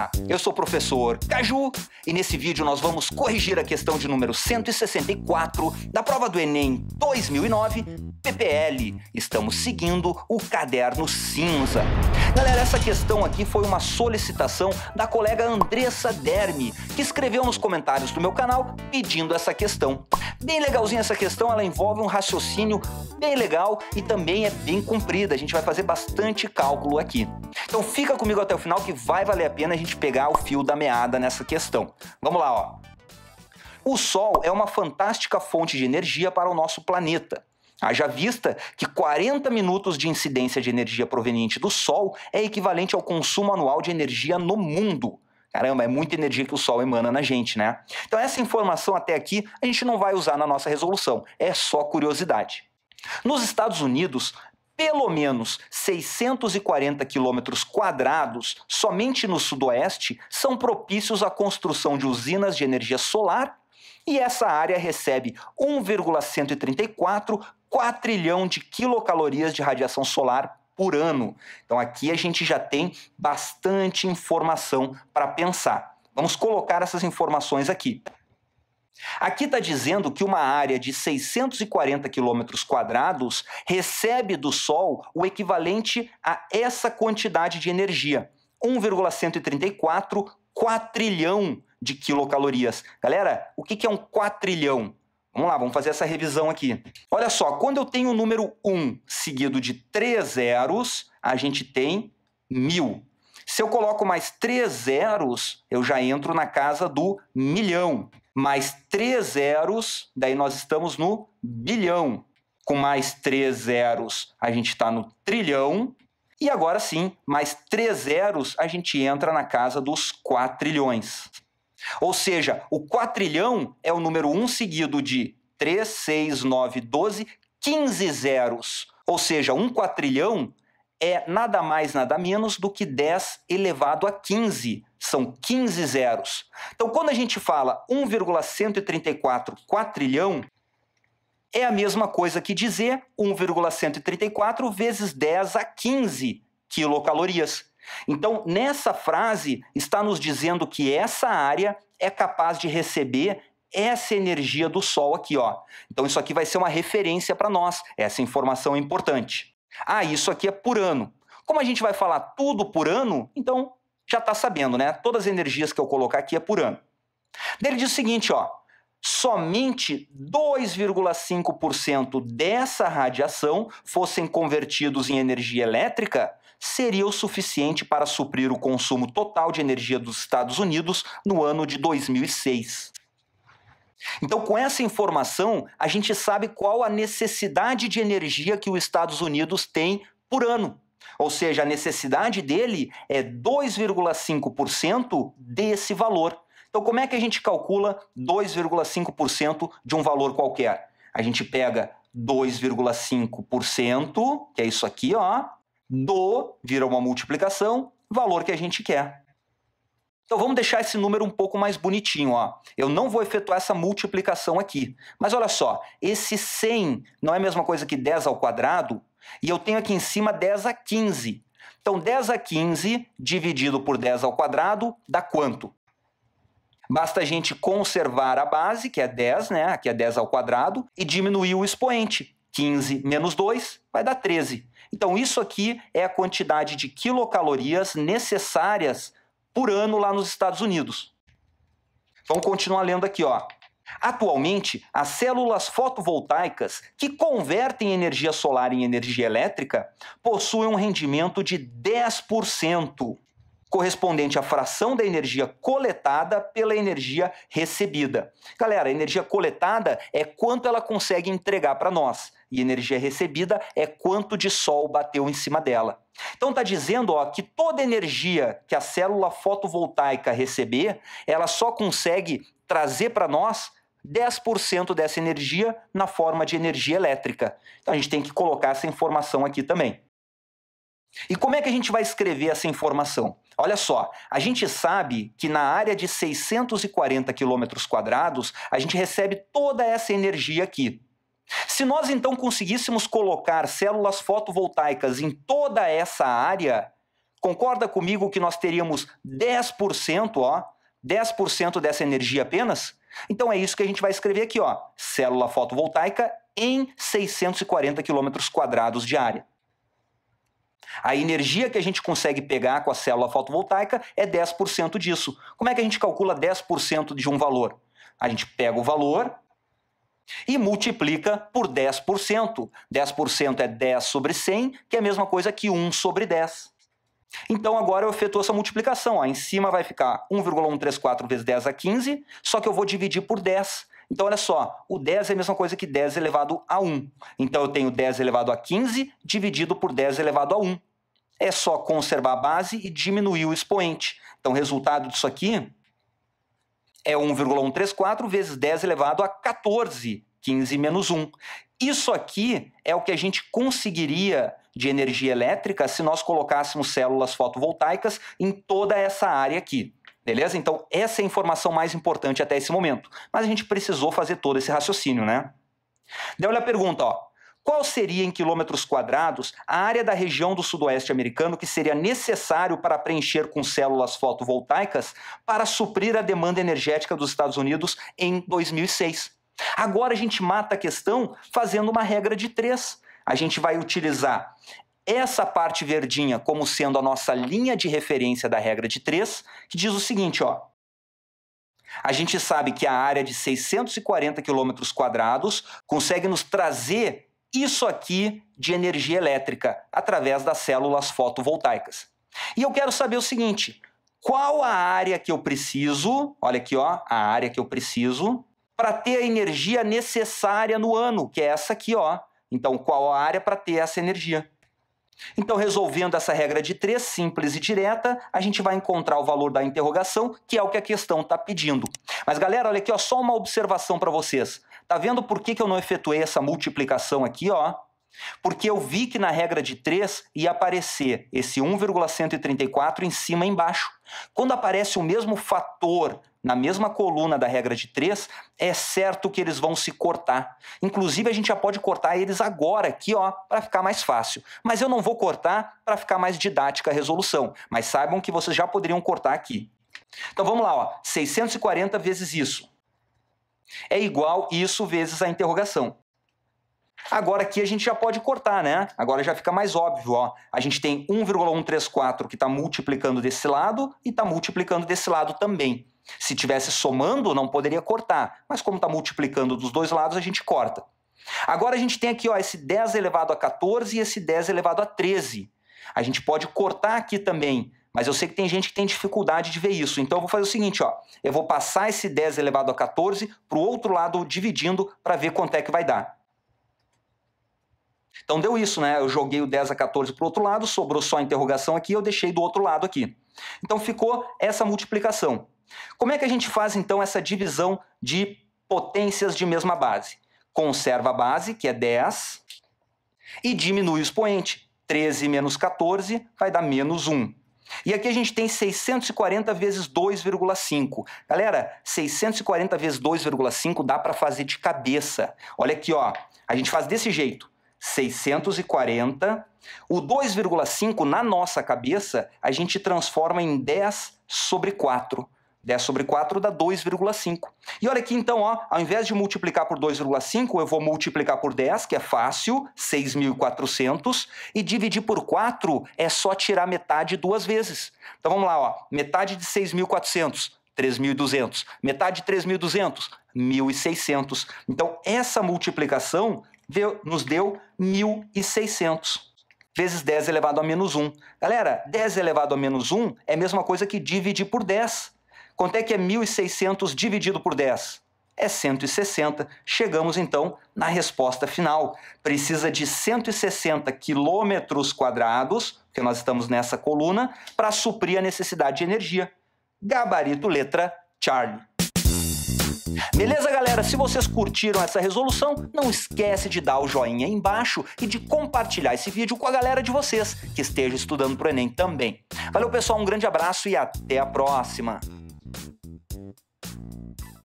าพ Eu sou o professor Caju e nesse vídeo nós vamos corrigir a questão de número 164 da prova do Enem 2009, PPL. Estamos seguindo o caderno cinza. Galera, essa questão aqui foi uma solicitação da colega Andressa Derme, que escreveu nos comentários do meu canal pedindo essa questão. Bem legalzinha essa questão, ela envolve um raciocínio bem legal e também é bem comprida. A gente vai fazer bastante cálculo aqui. Então fica comigo até o final que vai valer a pena a gente pegar pegar o fio da meada nessa questão. Vamos lá, ó. O Sol é uma fantástica fonte de energia para o nosso planeta. Haja vista que 40 minutos de incidência de energia proveniente do Sol é equivalente ao consumo anual de energia no mundo. Caramba, é muita energia que o Sol emana na gente, né? Então, essa informação até aqui a gente não vai usar na nossa resolução, é só curiosidade. Nos Estados Unidos, pelo menos 640 quilômetros quadrados somente no Sudoeste são propícios à construção de usinas de energia solar e essa área recebe 1,134 quatrilhão de quilocalorias de radiação solar por ano. Então aqui a gente já tem bastante informação para pensar. Vamos colocar essas informações aqui. Aqui está dizendo que uma área de 640 quilômetros quadrados recebe do Sol o equivalente a essa quantidade de energia, 1,134 quatrilhão de quilocalorias. Galera, o que é um quatrilhão? Vamos lá, vamos fazer essa revisão aqui. Olha só, quando eu tenho o número 1 seguido de três zeros, a gente tem mil. Se eu coloco mais três zeros, eu já entro na casa do milhão mais três zeros, daí nós estamos no bilhão. Com mais três zeros, a gente está no trilhão. E agora sim, mais três zeros, a gente entra na casa dos quatrilhões. Ou seja, o quatrilhão é o número um seguido de 3, 6, 9, 12, 15 zeros. Ou seja, um quatrilhão é nada mais, nada menos do que 10 elevado a 15. São 15 zeros. Então, quando a gente fala 1,134 quatrilhão, é a mesma coisa que dizer 1,134 vezes 10 a 15 quilocalorias. Então, nessa frase, está nos dizendo que essa área é capaz de receber essa energia do Sol aqui. Ó. Então, isso aqui vai ser uma referência para nós, essa informação é importante. Ah, isso aqui é por ano. Como a gente vai falar tudo por ano, então já está sabendo, né? Todas as energias que eu colocar aqui é por ano. ele diz o seguinte, ó. Somente 2,5% dessa radiação fossem convertidos em energia elétrica seria o suficiente para suprir o consumo total de energia dos Estados Unidos no ano de 2006. Então, com essa informação, a gente sabe qual a necessidade de energia que os Estados Unidos tem por ano. Ou seja, a necessidade dele é 2,5% desse valor. Então, como é que a gente calcula 2,5% de um valor qualquer? A gente pega 2,5%, que é isso aqui, ó, do, vira uma multiplicação, valor que a gente quer. Então vamos deixar esse número um pouco mais bonitinho, ó. Eu não vou efetuar essa multiplicação aqui. Mas olha só, esse 100 não é a mesma coisa que 10 ao quadrado? E eu tenho aqui em cima 10 a 15. Então 10 a 15 dividido por 10 ao quadrado dá quanto? Basta a gente conservar a base, que é 10, né? Aqui é 10 ao quadrado, e diminuir o expoente. 15 menos 2 vai dar 13. Então isso aqui é a quantidade de quilocalorias necessárias por ano lá nos Estados Unidos. Vamos continuar lendo aqui, ó. Atualmente, as células fotovoltaicas que convertem energia solar em energia elétrica possuem um rendimento de 10%, correspondente à fração da energia coletada pela energia recebida. Galera, a energia coletada é quanto ela consegue entregar para nós e energia recebida é quanto de sol bateu em cima dela. Então está dizendo ó, que toda energia que a célula fotovoltaica receber, ela só consegue trazer para nós 10% dessa energia na forma de energia elétrica. Então a gente tem que colocar essa informação aqui também. E como é que a gente vai escrever essa informação? Olha só, a gente sabe que na área de 640 km quadrados a gente recebe toda essa energia aqui. Se nós então conseguíssemos colocar células fotovoltaicas em toda essa área, concorda comigo que nós teríamos 10%, ó, 10% dessa energia apenas? Então é isso que a gente vai escrever aqui, ó, célula fotovoltaica em 640 km quadrados de área. A energia que a gente consegue pegar com a célula fotovoltaica é 10% disso. Como é que a gente calcula 10% de um valor? A gente pega o valor e multiplica por 10%. 10% é 10 sobre 100, que é a mesma coisa que 1 sobre 10. Então agora eu efetuo essa multiplicação. Ó. Em cima vai ficar 1,134 vezes 10 a 15, só que eu vou dividir por 10. Então olha só, o 10 é a mesma coisa que 10 elevado a 1. Então eu tenho 10 elevado a 15 dividido por 10 elevado a 1. É só conservar a base e diminuir o expoente. Então o resultado disso aqui é 1,134 vezes 10 elevado a 14, 15 menos 1. Isso aqui é o que a gente conseguiria de energia elétrica se nós colocássemos células fotovoltaicas em toda essa área aqui. Beleza? Então, essa é a informação mais importante até esse momento. Mas a gente precisou fazer todo esse raciocínio, né? Daí olha a pergunta, ó. Qual seria, em quilômetros quadrados, a área da região do sudoeste americano que seria necessário para preencher com células fotovoltaicas para suprir a demanda energética dos Estados Unidos em 2006? Agora a gente mata a questão fazendo uma regra de três. A gente vai utilizar essa parte verdinha como sendo a nossa linha de referência da regra de três, que diz o seguinte, ó. A gente sabe que a área de 640 quilômetros quadrados consegue nos trazer isso aqui de energia elétrica através das células fotovoltaicas. E eu quero saber o seguinte: qual a área que eu preciso? Olha aqui, ó, a área que eu preciso para ter a energia necessária no ano, que é essa aqui, ó. Então, qual a área para ter essa energia? Então, resolvendo essa regra de três, simples e direta, a gente vai encontrar o valor da interrogação, que é o que a questão está pedindo. Mas, galera, olha aqui, ó, só uma observação para vocês. Tá vendo por que, que eu não efetuei essa multiplicação aqui, ó? Porque eu vi que na regra de 3 ia aparecer esse 1,134 em cima e embaixo. Quando aparece o mesmo fator na mesma coluna da regra de 3, é certo que eles vão se cortar. Inclusive, a gente já pode cortar eles agora aqui, ó, para ficar mais fácil. Mas eu não vou cortar para ficar mais didática a resolução. Mas saibam que vocês já poderiam cortar aqui. Então vamos lá, ó, 640 vezes isso é igual isso vezes a interrogação. Agora aqui a gente já pode cortar, né? Agora já fica mais óbvio, ó. A gente tem 1,134 que está multiplicando desse lado e está multiplicando desse lado também. Se tivesse somando, não poderia cortar, mas como está multiplicando dos dois lados, a gente corta. Agora a gente tem aqui ó, esse 10 elevado a 14 e esse 10 elevado a 13. A gente pode cortar aqui também mas eu sei que tem gente que tem dificuldade de ver isso. Então eu vou fazer o seguinte, ó, eu vou passar esse 10 elevado a 14 para o outro lado dividindo para ver quanto é que vai dar. Então deu isso, né? Eu joguei o 10 a 14 para o outro lado, sobrou só a interrogação aqui, eu deixei do outro lado aqui. Então ficou essa multiplicação. Como é que a gente faz então essa divisão de potências de mesma base? Conserva a base, que é 10, e diminui o expoente. 13 menos 14 vai dar menos 1. E aqui a gente tem 640 vezes 2,5. Galera, 640 vezes 2,5 dá para fazer de cabeça. Olha aqui, ó. A gente faz desse jeito. 640. O 2,5 na nossa cabeça a gente transforma em 10 sobre 4. 10 sobre 4 dá 2,5. E olha aqui então, ó, ao invés de multiplicar por 2,5, eu vou multiplicar por 10, que é fácil, 6.400, e dividir por 4 é só tirar metade duas vezes. Então vamos lá, ó, metade de 6.400, 3.200, metade de 3.200, 1.600. Então essa multiplicação deu, nos deu 1.600 vezes 10 elevado a menos 1. Galera, 10 elevado a menos 1 é a mesma coisa que dividir por 10. Quanto é que é 1.600 dividido por 10? É 160. Chegamos então na resposta final. Precisa de 160 quilômetros quadrados, que nós estamos nessa coluna, para suprir a necessidade de energia. Gabarito letra Charlie. Beleza, galera? Se vocês curtiram essa resolução, não esquece de dar o joinha aí embaixo e de compartilhar esse vídeo com a galera de vocês que esteja estudando para o Enem também. Valeu, pessoal, um grande abraço e até a próxima!